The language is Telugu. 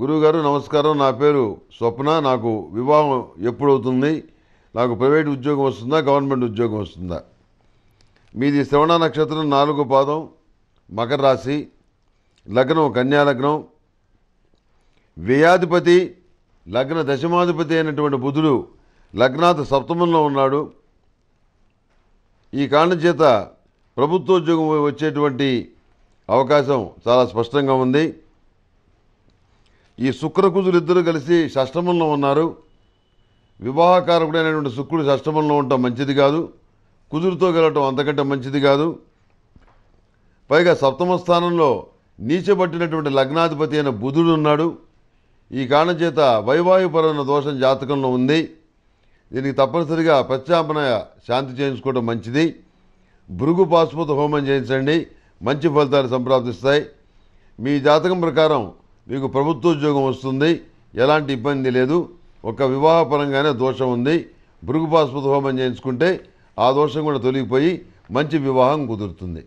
గురువుగారు నమస్కారం నా పేరు స్వప్న నాకు వివాహం ఎప్పుడవుతుంది నాకు ప్రైవేట్ ఉద్యోగం వస్తుందా గవర్నమెంట్ ఉద్యోగం వస్తుందా మీది శ్రవణ నక్షత్రం నాలుగు పాదం మకర రాశి లగ్నం కన్యా లగ్నం వ్యయాధిపతి లగ్న దశమాధిపతి అయినటువంటి బుధుడు లగ్నాథ సప్తమంలో ఉన్నాడు ఈ కారణం చేత ప్రభుత్వ ఉద్యోగం వచ్చేటువంటి అవకాశం చాలా స్పష్టంగా ఉంది ఈ ఇద్దరు కలిసి షష్టమంలో ఉన్నారు వివాహకారకుడైనటువంటి శుక్రుడు షష్టమంలో ఉండటం మంచిది కాదు కుజులతో గెలవటం అంతకంటే మంచిది కాదు పైగా సప్తమ స్థానంలో నీచబట్టినటువంటి లగ్నాధిపతి అయిన బుధుడు ఉన్నాడు ఈ కారణం చేత వైవాయుపరమైన దోషం జాతకంలో ఉంది దీనికి తప్పనిసరిగా ప్రత్యామ్నాయ శాంతి చేయించుకోవడం మంచిది భృగు పాశుపత హోమం చేయించండి మంచి ఫలితాలు సంప్రాప్తిస్తాయి మీ జాతకం ప్రకారం మీకు ప్రభుత్వ ఉద్యోగం వస్తుంది ఎలాంటి ఇబ్బంది లేదు ఒక వివాహపరంగానే దోషం ఉంది భృగుపాస్పత హోమం చేయించుకుంటే ఆ దోషం కూడా తొలగిపోయి మంచి వివాహం కుదురుతుంది